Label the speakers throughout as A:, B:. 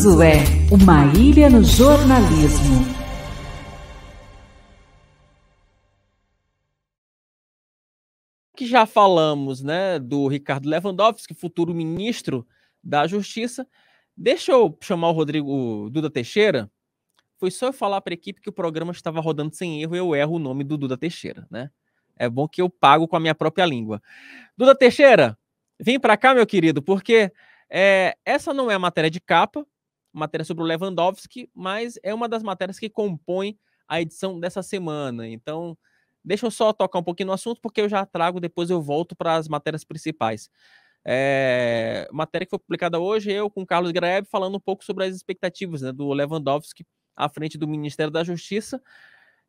A: Isso é uma ilha no jornalismo.
B: Que já falamos, né, do Ricardo Lewandowski, futuro ministro da Justiça. Deixa eu chamar o Rodrigo Duda Teixeira. Foi só eu falar para a equipe que o programa estava rodando sem erro, eu erro o nome do Duda Teixeira, né? É bom que eu pago com a minha própria língua. Duda Teixeira, vem para cá, meu querido, porque é, essa não é a matéria de capa, matéria sobre o Lewandowski, mas é uma das matérias que compõe a edição dessa semana. Então, deixa eu só tocar um pouquinho no assunto, porque eu já trago, depois eu volto para as matérias principais. É, matéria que foi publicada hoje, eu com Carlos Grebe falando um pouco sobre as expectativas né, do Lewandowski à frente do Ministério da Justiça,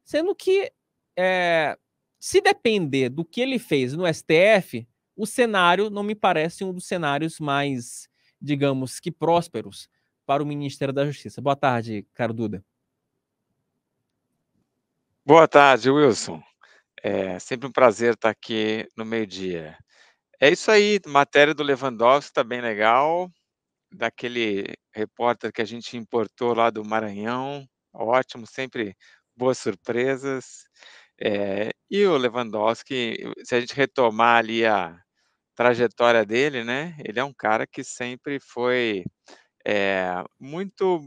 B: sendo que é, se depender do que ele fez no STF, o cenário não me parece um dos cenários mais, digamos que prósperos para o Ministério da Justiça. Boa tarde, caro Duda.
A: Boa tarde, Wilson. É sempre um prazer estar aqui no meio-dia. É isso aí, matéria do Lewandowski está bem legal, daquele repórter que a gente importou lá do Maranhão, ótimo, sempre boas surpresas. É, e o Lewandowski, se a gente retomar ali a trajetória dele, né? Ele é um cara que sempre foi é, muito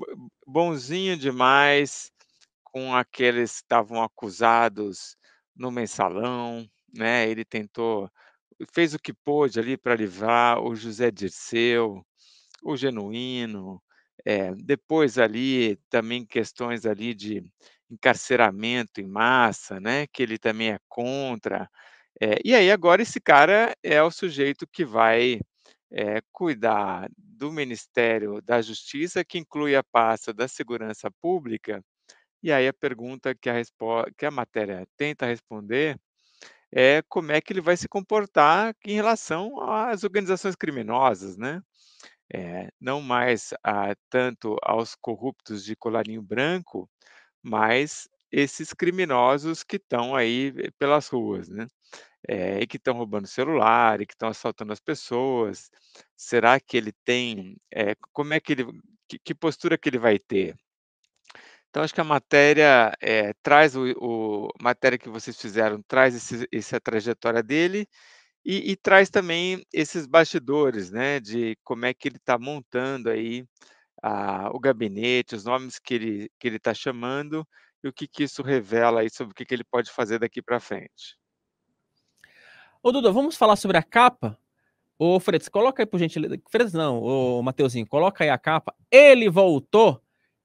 A: bonzinho demais com aqueles que estavam acusados no mensalão, né? Ele tentou, fez o que pôde ali para livrar o José Dirceu, o Genuíno, é, depois ali também questões ali de encarceramento em massa, né? Que ele também é contra. É, e aí agora esse cara é o sujeito que vai é, cuidar do Ministério da Justiça, que inclui a pasta da Segurança Pública. E aí a pergunta que a, que a matéria tenta responder é como é que ele vai se comportar em relação às organizações criminosas, né? É, não mais a, tanto aos corruptos de colarinho branco, mas esses criminosos que estão aí eh, pelas ruas, né? é, e que estão roubando celular, e que estão assaltando as pessoas. Será que ele tem? É, como é que ele? Que, que, postura que ele vai ter? Então acho que a matéria é, traz o, o a matéria que vocês fizeram traz esse, essa trajetória dele e, e, traz também esses bastidores, né? De como é que ele está montando aí a, ah, o gabinete, os nomes que ele que ele está chamando e o que, que isso revela aí sobre o que, que ele pode fazer daqui para frente.
B: Ô, Duda, vamos falar sobre a capa? Ô, Fredes, coloca aí por gentileza. Fredes não, ô, Mateuzinho, coloca aí a capa. Ele voltou.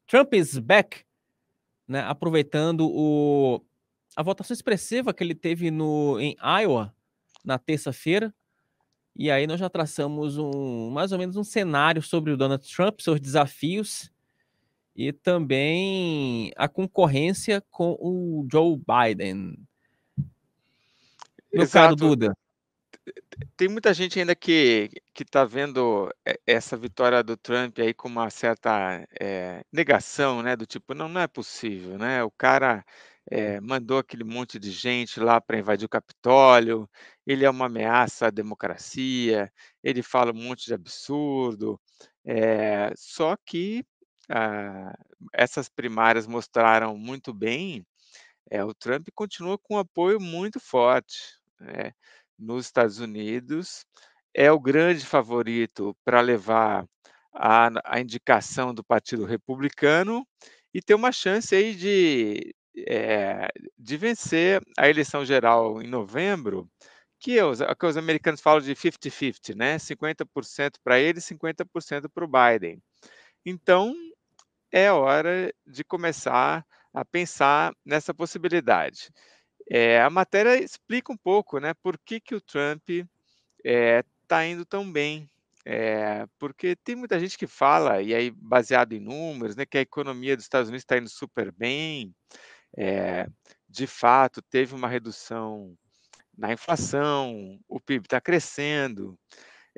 B: Trump is back. Né, aproveitando o, a votação expressiva que ele teve no, em Iowa na terça-feira. E aí nós já traçamos um, mais ou menos um cenário sobre o Donald Trump, seus desafios e também a concorrência com o Joe Biden no caso Duda?
A: Tem muita gente ainda que que está vendo eh, essa vitória do Trump aí com uma certa é, negação, né? Do tipo, não, não é possível, né? O cara eh, é, mandou aquele monte de gente lá para invadir o Capitólio, ele é uma ameaça à democracia, ele fala um monte de absurdo. É, só que ah, essas primárias mostraram muito bem, é, o Trump continua com um apoio muito forte né, nos Estados Unidos, é o grande favorito para levar a, a, indicação do Partido Republicano e ter uma chance aí de, é, de vencer a eleição geral em novembro, que, é é o que os americanos falam de 50-50, né? 50% para ele, 50% para o Biden. Então, é hora de começar a pensar nessa possibilidade. É, a matéria explica um pouco, né? Por que, que o Trump está é, tá indo tão bem? É, porque tem muita gente que fala, e aí baseado em números, né, que a economia dos Estados Unidos está indo super bem. É, de fato, teve uma redução na inflação, o PIB está crescendo.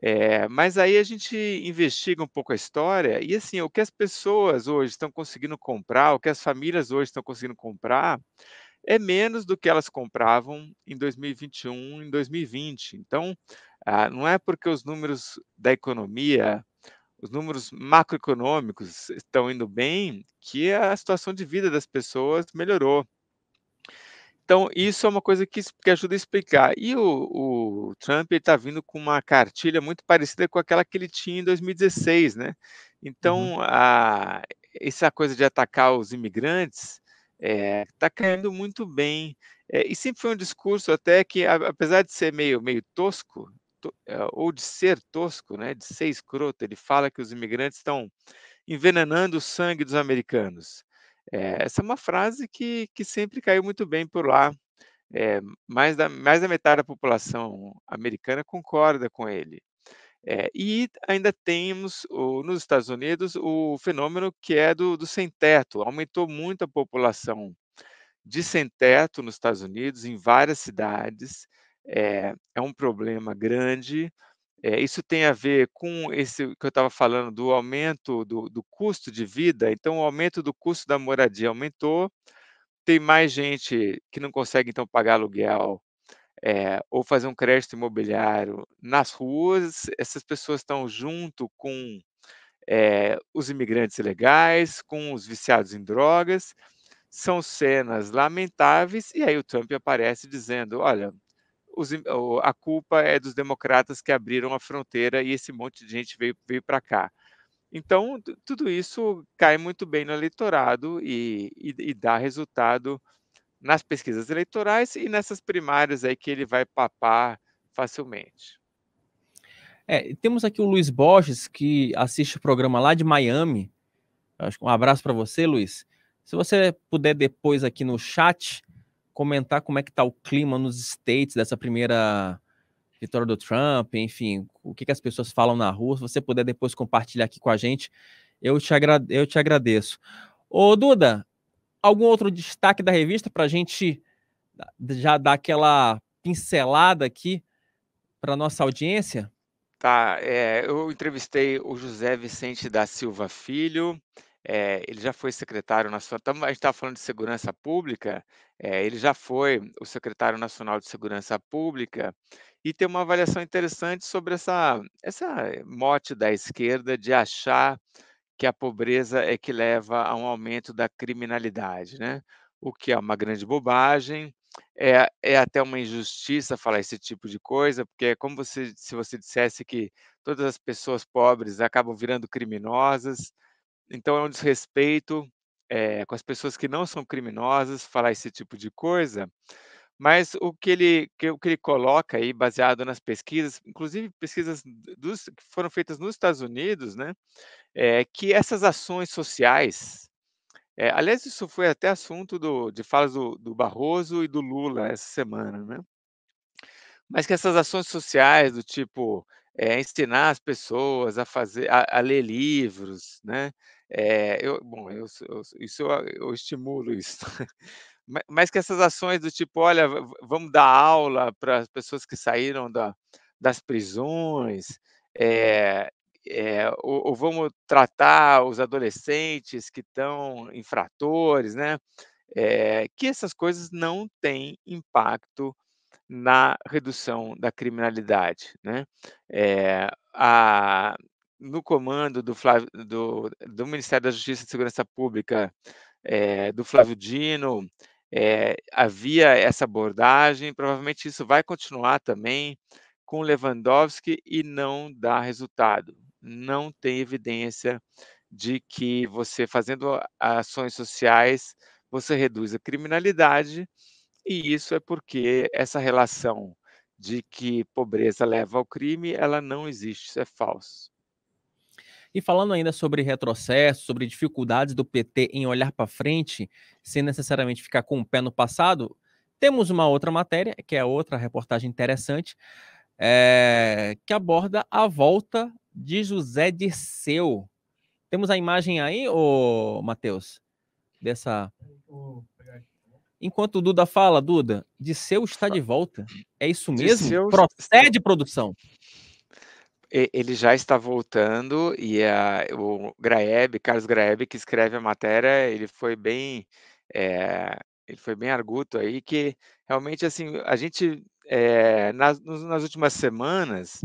A: É, mas aí a gente investiga um pouco a história e assim o que as pessoas hoje estão conseguindo comprar, o que as famílias hoje estão conseguindo comprar, é menos do que elas compravam em 2021, em 2020. Então, ah, não é porque os números da economia, os números macroeconômicos estão indo bem que a situação de vida das pessoas melhorou. Então, isso é uma coisa que, que ajuda a explicar. E o, o Trump está vindo com uma cartilha muito parecida com aquela que ele tinha em 2016, né? Então, uhum. a, ah, essa coisa de atacar os imigrantes está eh, é, caindo muito bem. É, e sempre foi um discurso até que, apesar de ser meio, meio tosco, to, eh, ou de ser tosco, né, de ser escroto, ele fala que os imigrantes estão envenenando o sangue dos americanos. É, essa é uma frase que, que sempre caiu muito bem por lá. mais, da, mais da metade da população americana concorda com ele. É, e ainda temos o, nos Estados Unidos o fenômeno que é do, do sem-teto. Aumentou muito a população de sem-teto nos Estados Unidos, em várias cidades. É, é um problema grande. É, isso tem a ver com esse que eu estava falando do aumento do, do custo de vida. Então, o aumento do custo da moradia aumentou. Tem mais gente que não consegue então pagar aluguel é, ou fazer um crédito imobiliário nas ruas, essas pessoas estão junto com é, os imigrantes ilegais, com os viciados em drogas. São cenas lamentáveis, e aí o Trump aparece dizendo: olha, os, a culpa é dos democratas que abriram a fronteira e esse monte de gente veio, veio para cá. Então, tudo isso cai muito bem no eleitorado e, e, e dá resultado nas pesquisas eleitorais e nessas primárias aí que ele vai papar facilmente.
B: É, temos aqui o Luiz Borges, que assiste o programa lá de Miami. Um abraço para você, Luiz. Se você puder depois aqui no chat comentar como é que está o clima nos States dessa primeira vitória do Trump, enfim, o que, que, as pessoas falam na rua, se você puder depois compartilhar aqui com a gente, eu te, agra eu te agradeço. Ô, Duda, algum outro destaque da revista para a gente já dar aquela pincelada aqui para nossa audiência?
A: Tá, é, eu entrevistei o José Vicente da Silva Filho, é, ele já foi secretário nacional, a gente estava falando de segurança pública, é, ele já foi o secretário nacional de segurança pública, e tem uma avaliação interessante sobre essa, essa mote da esquerda de achar que a pobreza é que leva a um aumento da criminalidade, né? o que é uma grande bobagem, é, é até uma injustiça falar esse tipo de coisa, porque é como você, se você dissesse que todas as pessoas pobres acabam virando criminosas, então é um desrespeito é, com as pessoas que não são criminosas falar esse tipo de coisa, mas o que ele, o que ele coloca aí, baseado nas pesquisas, inclusive pesquisas dos, que foram feitas nos Estados Unidos, né, é que essas ações sociais, é, aliás, isso foi até assunto do, de falas do, do Barroso e do Lula essa semana, né? Mas que essas ações sociais do tipo é, ensinar as pessoas a fazer, a, a ler livros, né? É, eu, bom, eu, eu, isso eu, eu estimulo isso. mas que essas ações do tipo, olha, vamos dar aula para as pessoas que saíram da, das prisões, é, é, ou, ou, vamos tratar os adolescentes que estão infratores, né? É, que essas coisas não têm impacto na redução da criminalidade, né? A, no comando do, Flávio, do, do Ministério da Justiça e Segurança Pública é, do Flávio Dino, é, havia essa abordagem, provavelmente isso vai continuar também com Lewandowski e não dá resultado. Não tem evidência de que você fazendo ações sociais você reduz a criminalidade, e isso é porque essa relação de que pobreza leva ao crime, ela não existe, isso é falso.
B: E falando ainda sobre retrocesso, sobre dificuldades do PT em olhar para frente, sem necessariamente ficar com o pé no passado, temos uma outra matéria, que é outra reportagem interessante, é, que aborda a volta de José Dirceu. Temos a imagem aí, ô Matheus, dessa. Enquanto o Duda fala, Duda, Disseu está de volta. É isso mesmo? Disseu... Procede, produção
A: ele já está voltando e a, o Graeb, Carlos Graeb, que escreve a matéria, ele foi bem é, ele foi bem arguto aí que realmente assim a gente é, nas, nas últimas semanas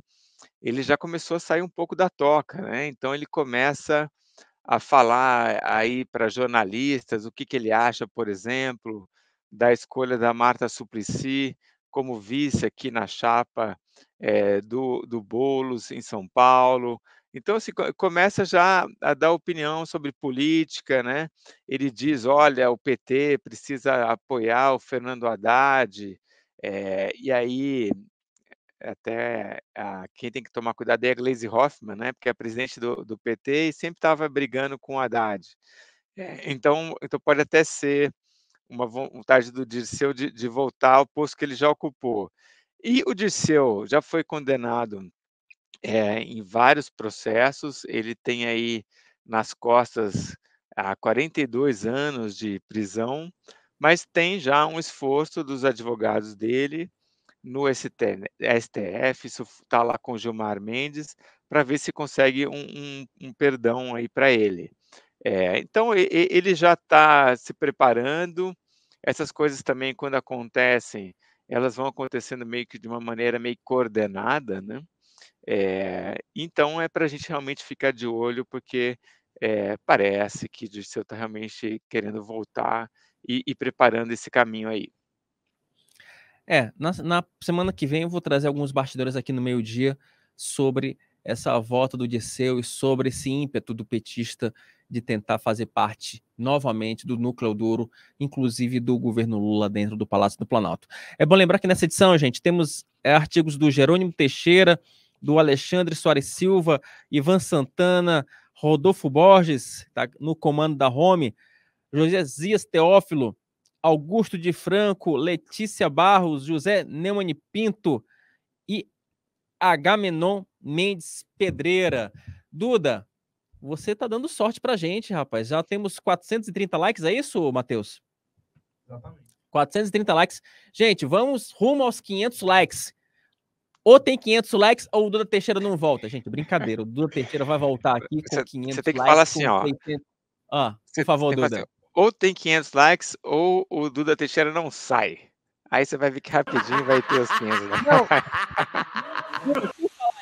A: ele já começou a sair um pouco da toca, né? Então ele começa a falar aí para jornalistas o que, que ele acha, por exemplo, da escolha da Marta Suplicy como vice aqui na chapa é, do, do Boulos em São Paulo. Então, se assim, começa já a dar opinião sobre política, né? Ele diz, olha, o PT precisa apoiar o Fernando Haddad, é, e aí até a, quem tem que tomar cuidado é a Glaze Hoffman né? Porque é presidente do, do PT e sempre estava brigando com o Haddad. É, então, então pode até ser uma vontade do Dirceu de, de voltar ao posto que ele já ocupou. E o Dirceu já foi condenado é, em vários processos, ele tem aí nas costas há 42 anos de prisão, mas tem já um esforço dos advogados dele no STF, isso está lá com Gilmar Mendes, para ver se consegue um, um, um perdão aí para ele. É, então ele já está se preparando. Essas coisas também, quando acontecem, elas vão acontecendo meio que de uma maneira meio coordenada, né? É, então é para a gente realmente ficar de olho, porque é, parece que o Dirceu está realmente querendo voltar e, e, preparando esse caminho aí.
B: É, na, na semana que vem eu vou trazer alguns bastidores aqui no meio-dia sobre essa volta do Disseu e sobre esse ímpeto do petista de tentar fazer parte novamente do núcleo duro, inclusive do governo Lula dentro do Palácio do Planalto. É bom lembrar que nessa edição, gente, temos é, artigos do Jerônimo Teixeira, do Alexandre Soares Silva, Ivan Santana, Rodolfo Borges, tá no comando da Home, José Zias Teófilo, Augusto de Franco, Letícia Barros, José Neumani Pinto e Agamenon Mendes Pedreira. Duda, você tá dando sorte pra gente, rapaz. Já temos 430 likes, é isso, Matheus? Exatamente. 430 likes. Gente, vamos rumo aos 500 likes. Ou tem 500 likes ou o Duda Teixeira não volta, gente. Brincadeira, o Duda Teixeira vai voltar aqui com cê, likes. Você tem que falar assim, ó. 600...
A: Ah, cê, por favor, Duda. Assim, ou tem 500 likes ou o Duda Teixeira não sai. Aí você vai ver que rapidinho vai ter os 500 likes. Não.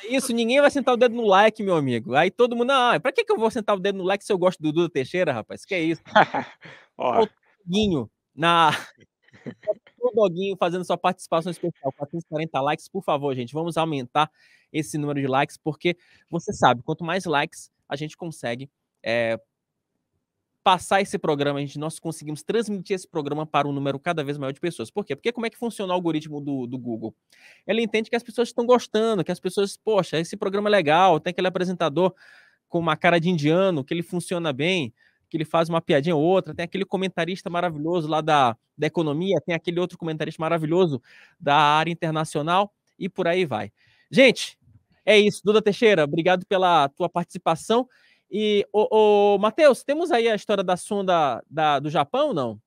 B: isso, ninguém vai sentar o dedo no like, meu amigo. Aí todo mundo, ah, pra que, que eu vou sentar o dedo no like se eu gosto do Duda Teixeira, rapaz? Que é isso? Ó. Doguinho na. o Doguinho fazendo sua participação especial. 440 likes, por favor, gente. Vamos aumentar esse número de likes, porque você sabe, quanto mais likes a gente consegue. É, passar esse programa, a gente, nós conseguimos transmitir esse programa para um número cada vez maior de pessoas. Por quê? Porque como é que funciona o algoritmo do, do Google? Ele entende que as pessoas estão gostando, que as pessoas, poxa, esse programa é legal, tem aquele apresentador com uma cara de indiano, que ele funciona bem, que ele faz uma piadinha ou outra, tem aquele comentarista maravilhoso lá da, da economia, tem aquele outro comentarista maravilhoso da área internacional e por aí vai. Gente, é isso. Duda Teixeira, obrigado pela tua participação. E, o, Matheus, temos aí a história da sonda da, do Japão, ou não?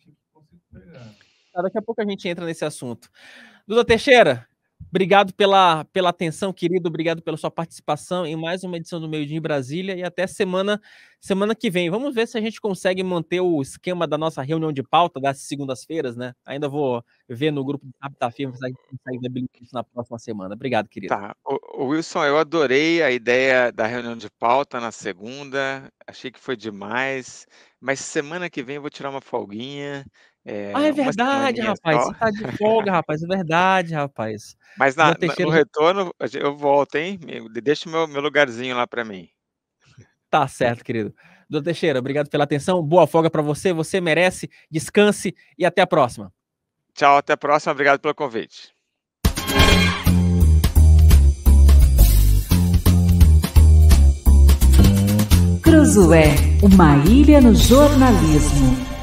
A: que pegar.
B: Tá, daqui a pouco a gente entra nesse assunto. Duda Teixeira, Obrigado pela, pela atenção, querido. Obrigado pela sua participação em mais uma edição do Meio Dia em Brasília e até semana semana que vem. Vamos ver se a gente consegue manter o esquema da nossa reunião de pauta das segundas-feiras, né? Ainda vou ver no grupo do Capital Firme se a gente consegue debilitar isso na próxima semana. Obrigado, querido. Tá.
A: O, Wilson, eu adorei a ideia da reunião de pauta na segunda. Achei que foi demais. Mas semana que vem eu vou tirar uma folguinha é, ah, é verdade, rapaz. Você tá de
B: folga, rapaz. É verdade, rapaz. Mas na, no
A: retorno, eu volto, hein? Deixa o meu, meu lugarzinho lá para mim.
B: Tá certo, querido. Doutor Teixeira, obrigado pela atenção. Boa folga para você. Você merece. Descanse e até a próxima.
A: Tchau, até a próxima. Obrigado pelo convite. Cruzoé, uma ilha no jornalismo.